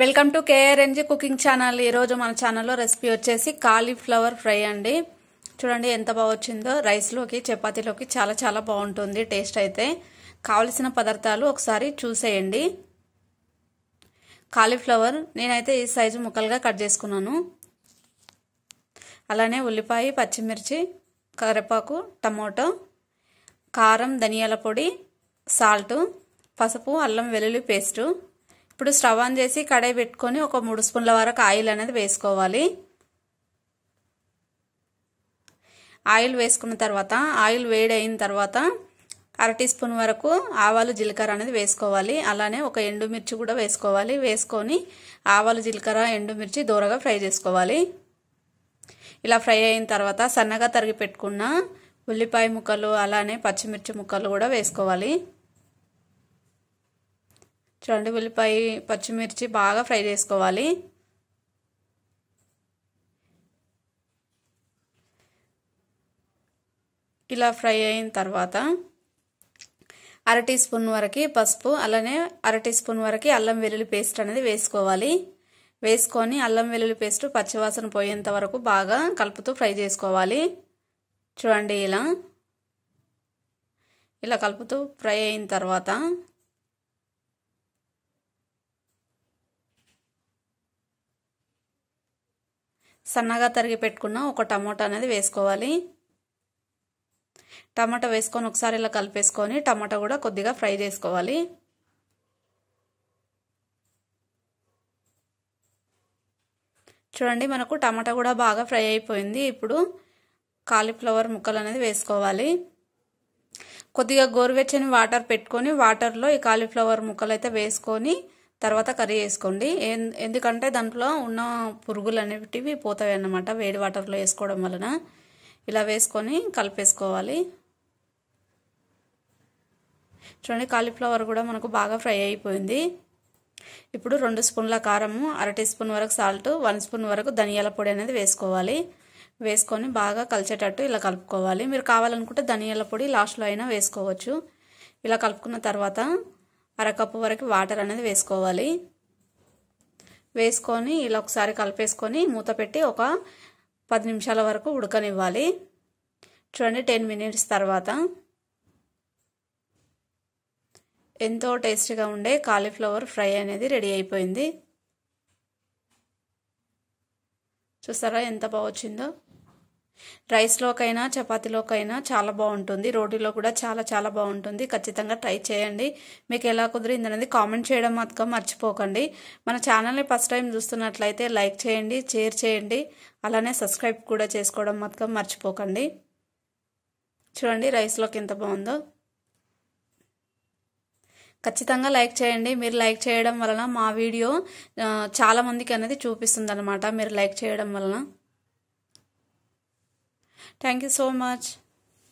Welcome to KRNG cooking channel ఈరోజు మన ఛానల్లో రెసిపీ వచ్చేసి కాలీఫ్లవర్ ఫ్రై అండి చూడండి ఎంత బాగా వచ్చిందో రైస్లోకి చపాతీలోకి చాలా చాలా బాగుంటుంది టేస్ట్ అయితే కావలసిన పదార్థాలు ఒకసారి చూసేయండి కాలీఫ్లవర్ నేనైతే ఈ సైజు ముక్కలుగా కట్ చేసుకున్నాను అలానే ఉల్లిపాయ పచ్చిమిర్చి కరివేపాకు టమోటో కారం ధనియాల పొడి సాల్టు పసుపు అల్లం వెల్లుల్లి పేస్టు ఇప్పుడు స్టవ్ ఆన్ చేసి కడాయి పెట్టుకొని ఒక మూడు స్పూన్ల వరకు ఆయిల్ అనేది వేసుకోవాలి ఆయిల్ వేసుకున్న తర్వాత ఆయిల్ వేడి అయిన తర్వాత అర టీ స్పూన్ వరకు ఆవాలు జీలకర్ర అనేది వేసుకోవాలి అలానే ఒక ఎండుమిర్చి కూడా వేసుకోవాలి వేసుకొని ఆవాలు జీలకర్ర ఎండుమిర్చి దూరగా ఫ్రై చేసుకోవాలి ఇలా ఫ్రై అయిన తర్వాత సన్నగా తరిగి పెట్టుకున్న ఉల్లిపాయ ముక్కలు అలానే పచ్చిమిర్చి ముక్కలు కూడా వేసుకోవాలి చూడండి ఉల్లిపాయ పచ్చిమిర్చి బాగా ఫ్రై చేసుకోవాలి ఇలా ఫ్రై అయిన తర్వాత అర టీ స్పూన్ వరకు పసుపు అలానే అర టీ స్పూన్ వరకు అల్లం వెల్లుల్లి పేస్ట్ అనేది వేసుకోవాలి వేసుకొని అల్లం వెల్లుల్లి పేస్ట్ పచ్చివాసన పోయేంత వరకు బాగా కలుపుతూ ఫ్రై చేసుకోవాలి చూడండి ఇలా ఇలా కలుపుతూ ఫ్రై అయిన తర్వాత సన్నగా తరిగి పెట్టుకున్న ఒక టమాటా అనేది వేసుకోవాలి టమాటా వేసుకొని ఒకసారి ఇలా కలిపేసుకొని టమాటా కూడా కొద్దిగా ఫ్రై చేసుకోవాలి చూడండి మనకు టమాటా కూడా బాగా ఫ్రై అయిపోయింది ఇప్పుడు కాలీఫ్లవర్ ముక్కలు అనేది వేసుకోవాలి కొద్దిగా గోరువెచ్చని వాటర్ పెట్టుకొని వాటర్లో ఈ కాలీఫ్లవర్ ముక్కలు అయితే వేసుకొని తర్వాత కర్రీ వేసుకోండి ఎందుకంటే దాంట్లో ఉన్న పురుగులు అనేటివి పోతాయి అన్నమాట వేడి వాటర్లో వేసుకోవడం వలన ఇలా వేసుకొని కలిపేసుకోవాలి చూడండి కాలీఫ్లవర్ కూడా మనకు బాగా ఫ్రై అయిపోయింది ఇప్పుడు రెండు స్పూన్ల కారము అర టీ స్పూన్ వరకు సాల్ట్ వన్ స్పూన్ వరకు ధనియాల పొడి అనేది వేసుకోవాలి వేసుకొని బాగా కలిసేటట్టు ఇలా కలుపుకోవాలి మీరు కావాలనుకుంటే ధనియాల పొడి లాస్ట్లో అయినా వేసుకోవచ్చు ఇలా కలుపుకున్న తర్వాత అరకప్పు వరకు వాటర్ అనేది వేసుకోవాలి వేసుకొని ఇలా ఒకసారి కలిపేసుకొని మూత పెట్టి ఒక పది నిమిషాల వరకు ఉడకనివ్వాలి చూడండి టెన్ మినిట్స్ తర్వాత ఎంతో టేస్టీగా ఉండే కాలీఫ్లవర్ ఫ్రై అనేది రెడీ అయిపోయింది చూసారా ఎంత బాగా వచ్చిందో రైస్లోకైనా చపాతీలోకైనా చాలా బాగుంటుంది రోటీలో కూడా చాలా చాలా బాగుంటుంది ఖచ్చితంగా ట్రై చేయండి మీకు ఎలా కుదిరింది అనేది కామెంట్ చేయడం మాత్రం మర్చిపోకండి మన ఛానల్ని ఫస్ట్ టైం చూస్తున్నట్లయితే లైక్ చేయండి షేర్ చేయండి అలానే సబ్స్క్రైబ్ కూడా చేసుకోవడం మాత్రం మర్చిపోకండి చూడండి రైస్లోకి ఎంత బాగుందో ఖచ్చితంగా లైక్ చేయండి మీరు లైక్ చేయడం వలన మా వీడియో చాలామందికి అనేది చూపిస్తుంది మీరు లైక్ చేయడం వలన Thank you so much.